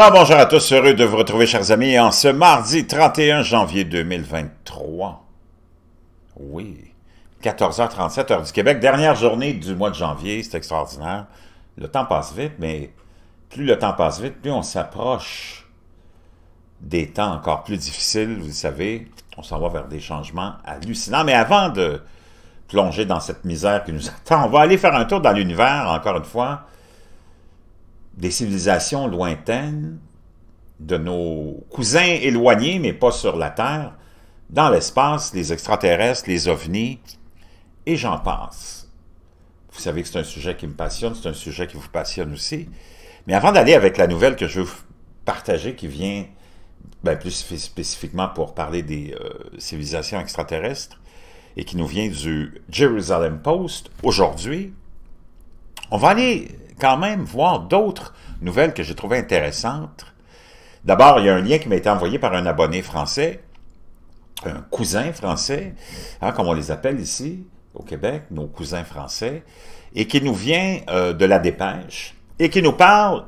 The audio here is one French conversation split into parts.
Alors bonjour à tous, heureux de vous retrouver chers amis en ce mardi 31 janvier 2023. Oui, 14h37 heure du Québec, dernière journée du mois de janvier, c'est extraordinaire. Le temps passe vite, mais plus le temps passe vite, plus on s'approche des temps encore plus difficiles, vous le savez, on s'en va vers des changements hallucinants. Mais avant de plonger dans cette misère qui nous attend, on va aller faire un tour dans l'univers, encore une fois, des civilisations lointaines, de nos cousins éloignés, mais pas sur la Terre, dans l'espace, les extraterrestres, les ovnis, et j'en pense. Vous savez que c'est un sujet qui me passionne, c'est un sujet qui vous passionne aussi. Mais avant d'aller avec la nouvelle que je veux partager, qui vient ben, plus spécifiquement pour parler des euh, civilisations extraterrestres, et qui nous vient du Jerusalem Post, aujourd'hui, on va aller quand même voir d'autres nouvelles que j'ai trouvées intéressantes. D'abord, il y a un lien qui m'a été envoyé par un abonné français, un cousin français, hein, comme on les appelle ici au Québec, nos cousins français, et qui nous vient euh, de la dépêche, et qui nous parle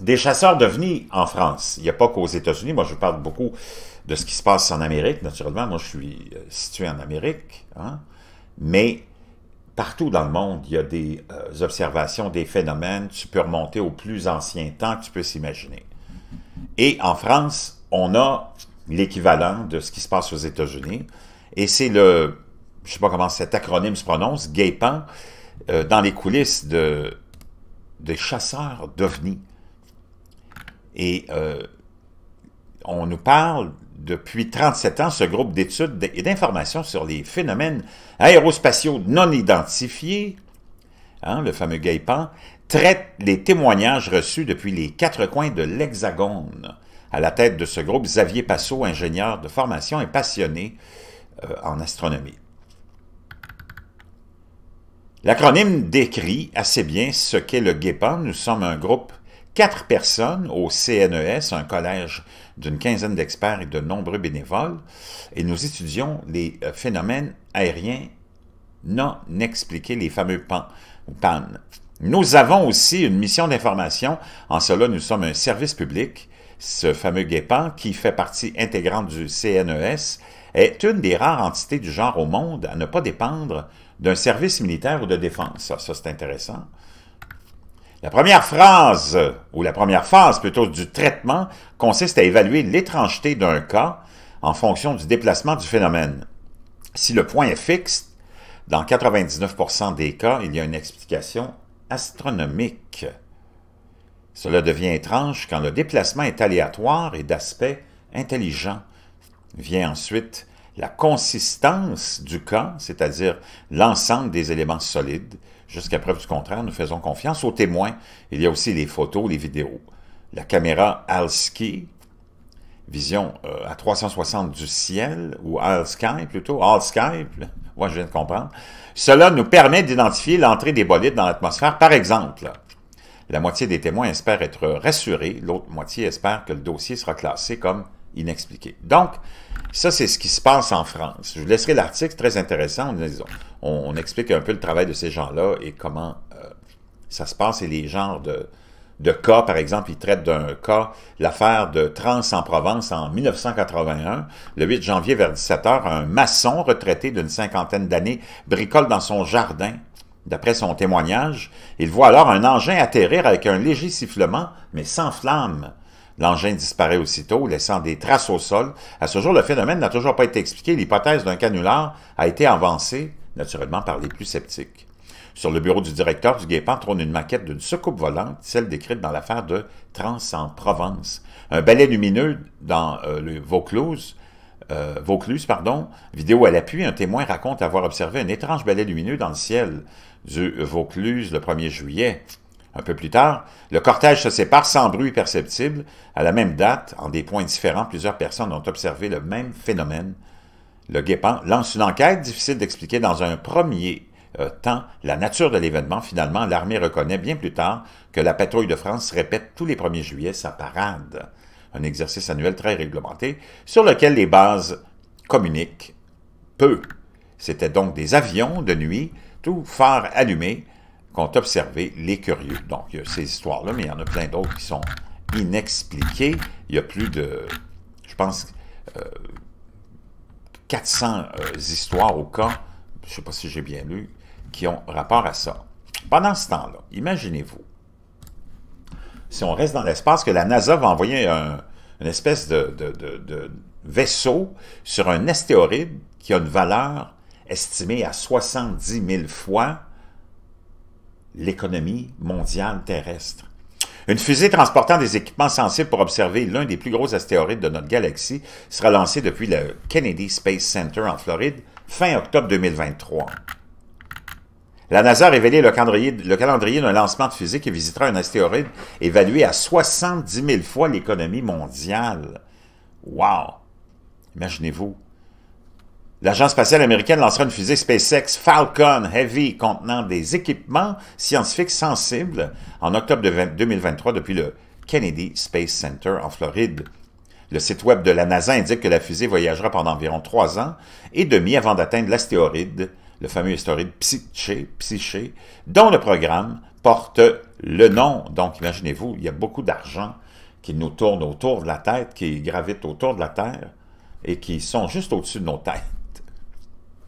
des chasseurs devenus en France. Il n'y a pas qu'aux États-Unis. Moi, je parle beaucoup de ce qui se passe en Amérique, naturellement. Moi, je suis euh, situé en Amérique. Hein? Mais partout dans le monde, il y a des euh, observations, des phénomènes. Tu peux remonter au plus ancien temps que tu peux s'imaginer. Et en France, on a l'équivalent de ce qui se passe aux États-Unis. Et c'est le, je ne sais pas comment cet acronyme se prononce, GAPAN, euh, dans les coulisses de, des chasseurs d'ovnis. Et euh, on nous parle depuis 37 ans ce groupe d'études et d'informations sur les phénomènes aérospatiaux non identifiés, hein, le fameux GAIPAN, traite les témoignages reçus depuis les quatre coins de l'Hexagone. À la tête de ce groupe, Xavier Passot, ingénieur de formation et passionné euh, en astronomie. L'acronyme décrit assez bien ce qu'est le GAIPAN. Nous sommes un groupe quatre personnes au CNES, un collège d'une quinzaine d'experts et de nombreux bénévoles, et nous étudions les euh, phénomènes aériens non expliqués, les fameux PAN. Nous avons aussi une mission d'information. En cela, nous sommes un service public. Ce fameux Guépan, qui fait partie intégrante du CNES, est une des rares entités du genre au monde à ne pas dépendre d'un service militaire ou de défense. ça c'est intéressant. La première phrase, ou la première phase plutôt du traitement, consiste à évaluer l'étrangeté d'un cas en fonction du déplacement du phénomène. Si le point est fixe, dans 99% des cas, il y a une explication astronomique. Cela devient étrange quand le déplacement est aléatoire et d'aspect intelligent. Vient ensuite la consistance du cas, c'est-à-dire l'ensemble des éléments solides, Jusqu'à preuve du contraire, nous faisons confiance aux témoins. Il y a aussi les photos, les vidéos. La caméra Alski, vision euh, à 360 du ciel, ou Al-Sky plutôt, Alsky, moi je viens de comprendre, cela nous permet d'identifier l'entrée des bolides dans l'atmosphère. Par exemple, la moitié des témoins espère être rassurés, l'autre moitié espère que le dossier sera classé comme inexpliqué. Donc, ça, c'est ce qui se passe en France. Je vous laisserai l'article, très intéressant. On, explique un peu le travail de ces gens-là et comment euh, ça se passe et les genres de, de cas. Par exemple, ils traitent d'un cas, l'affaire de Trans en Provence en 1981. Le 8 janvier vers 17 h, un maçon retraité d'une cinquantaine d'années bricole dans son jardin. D'après son témoignage, il voit alors un engin atterrir avec un léger sifflement, mais sans flamme. L'engin disparaît aussitôt, laissant des traces au sol. À ce jour, le phénomène n'a toujours pas été expliqué. L'hypothèse d'un canular a été avancée, naturellement, par les plus sceptiques. Sur le bureau du directeur du guépard trône une maquette d'une soucoupe volante, celle décrite dans l'affaire de Trans en Provence. Un balai lumineux dans euh, le Vaucluse, euh, Vaucluse, pardon, vidéo à l'appui, un témoin raconte avoir observé un étrange balai lumineux dans le ciel du Vaucluse le 1er juillet. Un peu plus tard, le cortège se sépare sans bruit perceptible. À la même date, en des points différents, plusieurs personnes ont observé le même phénomène. Le guépant lance une enquête difficile d'expliquer dans un premier euh, temps la nature de l'événement. Finalement, l'armée reconnaît bien plus tard que la patrouille de France répète tous les 1er juillet sa parade, un exercice annuel très réglementé sur lequel les bases communiquent peu. C'était donc des avions de nuit, tout phare allumé, qu'ont observé les curieux. Donc, il y a ces histoires-là, mais il y en a plein d'autres qui sont inexpliquées. Il y a plus de, je pense, 400 euh, euh, histoires au cas, je ne sais pas si j'ai bien lu, qui ont rapport à ça. Pendant ce temps-là, imaginez-vous, si on reste dans l'espace, que la NASA va envoyer un, une espèce de, de vaisseau sur un astéroïde qui a une valeur estimée à 70 000 fois l'économie mondiale terrestre. Une fusée transportant des équipements sensibles pour observer l'un des plus gros astéroïdes de notre galaxie sera lancée depuis le Kennedy Space Center en Floride fin octobre 2023. La NASA a révélé le calendrier, le calendrier d'un lancement de fusée qui visitera un astéroïde évalué à 70 000 fois l'économie mondiale. Wow! Imaginez-vous, L'Agence spatiale américaine lancera une fusée SpaceX Falcon Heavy contenant des équipements scientifiques sensibles en octobre 2023 depuis le Kennedy Space Center en Floride. Le site web de la NASA indique que la fusée voyagera pendant environ trois ans et demi avant d'atteindre l'astéroïde, le fameux astéroïde Psyche, Psyché, dont le programme porte le nom. Donc, imaginez-vous, il y a beaucoup d'argent qui nous tourne autour de la tête, qui gravite autour de la Terre et qui sont juste au-dessus de nos têtes.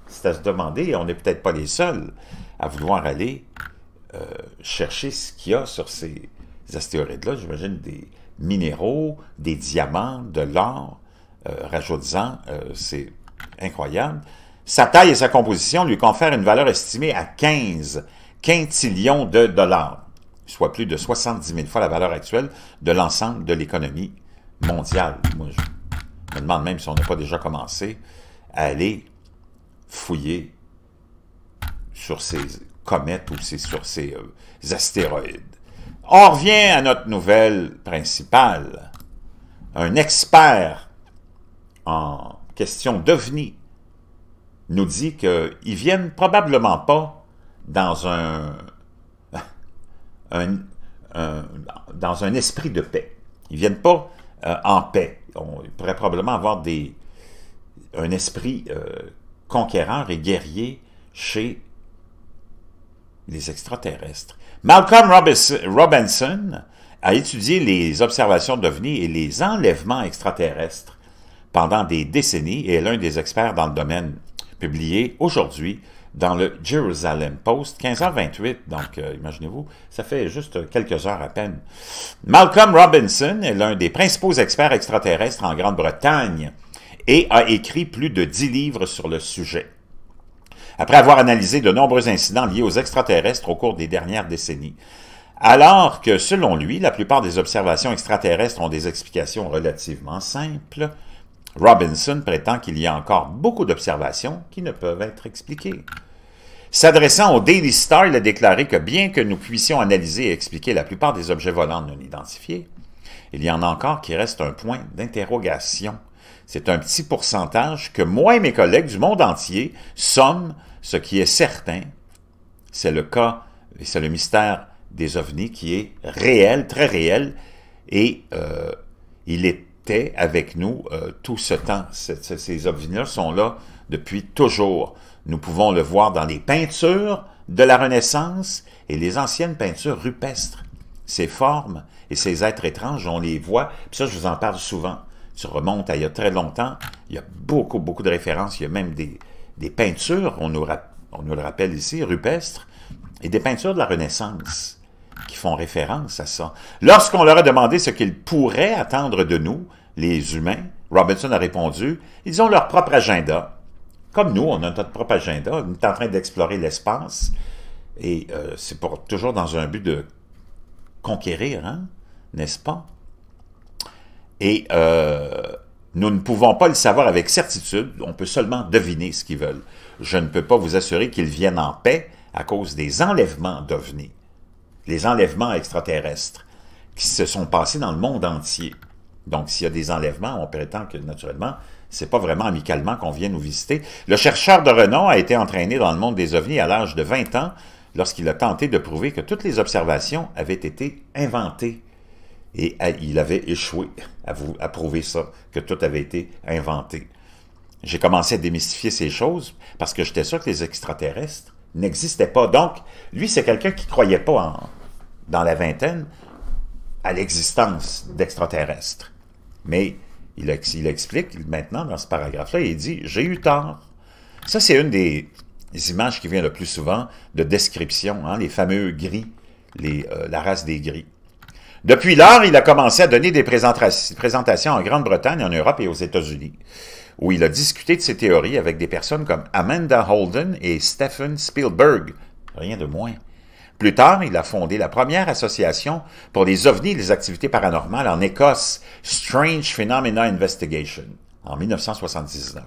C'est à se demander, on n'est peut-être pas les seuls à vouloir aller euh, chercher ce qu'il y a sur ces astéroïdes-là. J'imagine des minéraux, des diamants, de l'or, euh, euh c'est incroyable. Sa taille et sa composition lui confèrent une valeur estimée à 15 quintillions de dollars, soit plus de 70 000 fois la valeur actuelle de l'ensemble de l'économie mondiale. Moi, je me demande même si on n'a pas déjà commencé à aller fouiller sur ces comètes ou sur ces euh, astéroïdes. On revient à notre nouvelle principale. Un expert en question d'OVNI nous dit qu'ils viennent probablement pas dans un, dans un esprit de paix. Ils viennent pas euh, en paix. On, ils pourraient probablement avoir des, un esprit euh, Conquérant et guerrier chez les extraterrestres. Malcolm Robinson a étudié les observations d'OVNI et les enlèvements extraterrestres pendant des décennies et est l'un des experts dans le domaine, publié aujourd'hui dans le Jerusalem Post, 15h28, donc euh, imaginez-vous, ça fait juste quelques heures à peine. Malcolm Robinson est l'un des principaux experts extraterrestres en Grande-Bretagne et a écrit plus de dix livres sur le sujet. Après avoir analysé de nombreux incidents liés aux extraterrestres au cours des dernières décennies, alors que, selon lui, la plupart des observations extraterrestres ont des explications relativement simples, Robinson prétend qu'il y a encore beaucoup d'observations qui ne peuvent être expliquées. S'adressant au Daily Star, il a déclaré que bien que nous puissions analyser et expliquer la plupart des objets volants non identifiés, il y en a encore qui restent un point d'interrogation c'est un petit pourcentage que moi et mes collègues du monde entier sommes, ce qui est certain. C'est le cas, et c'est le mystère des ovnis qui est réel, très réel, et euh, il était avec nous euh, tout ce temps. Ces, ovnis-là sont là depuis toujours. Nous pouvons le voir dans les peintures de la Renaissance et les anciennes peintures rupestres. Ces formes et ces êtres étranges, on les voit, ça je vous en parle souvent tu remontes à il y a très longtemps, il y a beaucoup, beaucoup de références. Il y a même des, peintures, on nous, on nous, le rappelle ici, rupestres, et des peintures de la Renaissance qui font référence à ça. Lorsqu'on leur a demandé ce qu'ils pourraient attendre de nous, les humains, Robinson a répondu, ils ont leur propre agenda. Comme nous, on a notre propre agenda, on est en train d'explorer l'espace, et euh, c'est pour toujours dans un but de conquérir, hein, n'est-ce pas? Et euh, nous ne pouvons pas le savoir avec certitude, on peut seulement deviner ce qu'ils veulent. Je ne peux pas vous assurer qu'ils viennent en paix à cause des enlèvements d'ovnis. les enlèvements extraterrestres qui se sont passés dans le monde entier. Donc, s'il y a des enlèvements, on prétend que, naturellement, c'est pas vraiment amicalement qu'on vient nous visiter. Le chercheur de renom a été entraîné dans le monde des ovnis à l'âge de 20 ans lorsqu'il a tenté de prouver que toutes les observations avaient été inventées et ah, il avait échoué à, prouver ça, que tout avait été inventé. J'ai commencé à démystifier ces choses parce que j'étais sûr que les extraterrestres n'existaient pas. Donc, lui, c'est quelqu'un qui ne croyait pas, en, dans la vingtaine, à l'existence d'extraterrestres. Mais il, explique maintenant dans ce paragraphe-là, il dit « J'ai eu tort ». Ça, c'est une des images qui vient le plus souvent de description, hein, les fameux gris, euh, la race des gris. Depuis lors, il a commencé à donner des présentations en Grande-Bretagne, en Europe et aux États-Unis, où il a discuté de ses théories avec des personnes comme Amanda Holden et Stephen Spielberg. Rien de moins. Plus tard, il a fondé la première association pour les ovnis et les activités paranormales en Écosse, Strange Phenomena Investigation, en 1979.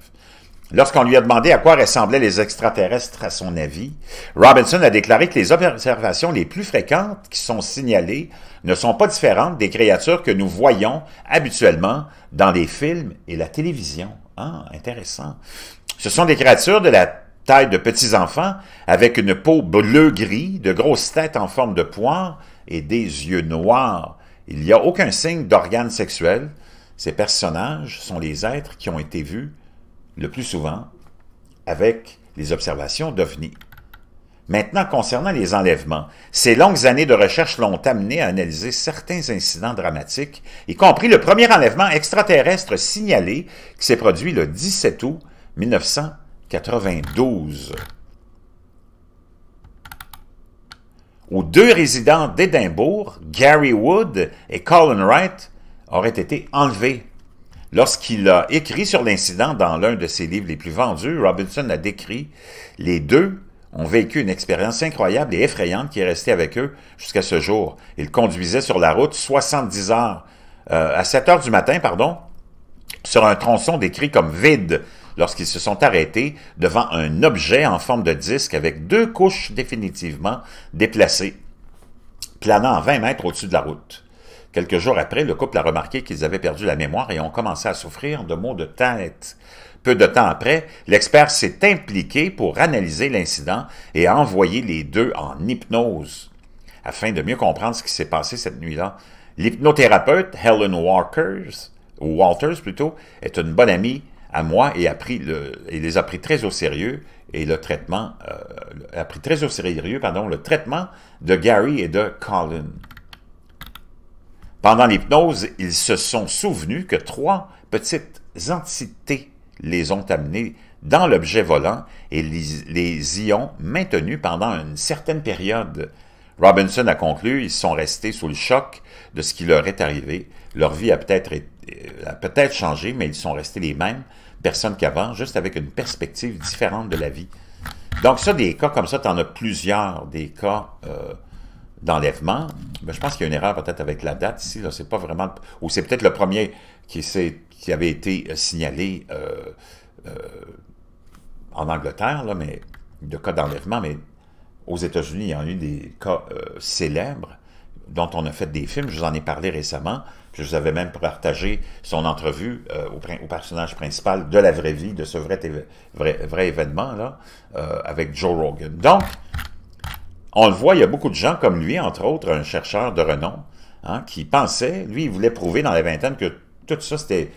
Lorsqu'on lui a demandé à quoi ressemblaient les extraterrestres à son avis, Robinson a déclaré que les observations les plus fréquentes qui sont signalées ne sont pas différentes des créatures que nous voyons habituellement dans les films et la télévision. Ah, intéressant. Ce sont des créatures de la taille de petits enfants, avec une peau bleu-gris, de grosses têtes en forme de poire et des yeux noirs. Il n'y a aucun signe d'organe sexuel. Ces personnages sont les êtres qui ont été vus le plus souvent avec les observations d'OVNI. Maintenant, concernant les enlèvements, ces longues années de recherche l'ont amené à analyser certains incidents dramatiques, y compris le premier enlèvement extraterrestre signalé qui s'est produit le 17 août 1992. Où deux résidents d'Édimbourg, Gary Wood et Colin Wright, auraient été enlevés Lorsqu'il a écrit sur l'incident dans l'un de ses livres les plus vendus, Robinson a décrit Les deux ont vécu une expérience incroyable et effrayante qui est restée avec eux jusqu'à ce jour. Ils conduisaient sur la route 70 heures, euh, à 7 heures du matin, pardon, sur un tronçon décrit comme vide lorsqu'ils se sont arrêtés devant un objet en forme de disque avec deux couches définitivement déplacées, planant à 20 mètres au-dessus de la route. Quelques jours après, le couple a remarqué qu'ils avaient perdu la mémoire et ont commencé à souffrir de maux de tête. Peu de temps après, l'expert s'est impliqué pour analyser l'incident et a envoyé les deux en hypnose. Afin de mieux comprendre ce qui s'est passé cette nuit-là, l'hypnothérapeute Helen Walkers, ou Walters plutôt, est une bonne amie à moi et, a pris les a pris très au sérieux et le traitement euh, a pris très au sérieux pardon, le traitement de Gary et de Colin. Pendant l'hypnose, ils se sont souvenus que trois petites entités les ont amenés dans l'objet volant et les, y ont maintenus pendant une certaine période. Robinson a conclu, ils sont restés sous le choc de ce qui leur est arrivé. Leur vie a peut-être euh, peut changé, mais ils sont restés les mêmes personnes qu'avant, juste avec une perspective différente de la vie. Donc ça, des cas comme ça, tu en as plusieurs, des cas... Euh, d'enlèvement, mais ben, je pense qu'il y a une erreur peut-être avec la date ici. c'est pas vraiment. Ou c'est peut-être le premier qui, qui avait été euh, signalé euh, euh, en Angleterre, là, mais de cas d'enlèvement, mais aux États-Unis, il y en a eu des cas célèbres dont on a fait des films. Je vous en ai parlé récemment. Je vous avais même partagé son entrevue au, personnage principal de la vraie vie, de ce vrai, vrai, événement-là, avec Joe Rogan. Donc, on le voit, il y a beaucoup de gens comme lui, entre autres, un chercheur de renom, hein, qui pensait, lui, il voulait prouver dans les ans que tout ça, c'était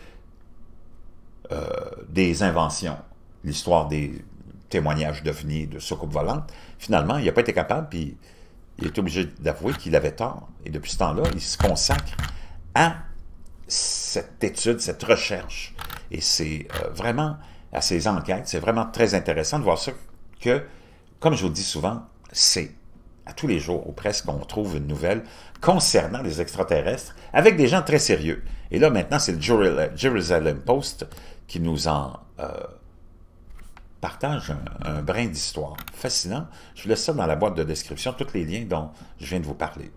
euh, des inventions, l'histoire des témoignages devenus de soucoupes volantes. Finalement, il n'a pas été capable, puis il est obligé d'avouer qu'il avait tort. Et depuis ce temps-là, il se consacre à cette étude, cette recherche. Et c'est euh, vraiment, à ces enquêtes, c'est vraiment très intéressant de voir ça que, comme je vous dis souvent, c'est tous les jours, ou presque, on trouve une nouvelle concernant les extraterrestres avec des gens très sérieux. Et là, maintenant, c'est le Jerusalem Post qui nous en euh, partage un, brin d'histoire. Fascinant. Je vous laisse ça dans la boîte de description, tous les liens dont je viens de vous parler.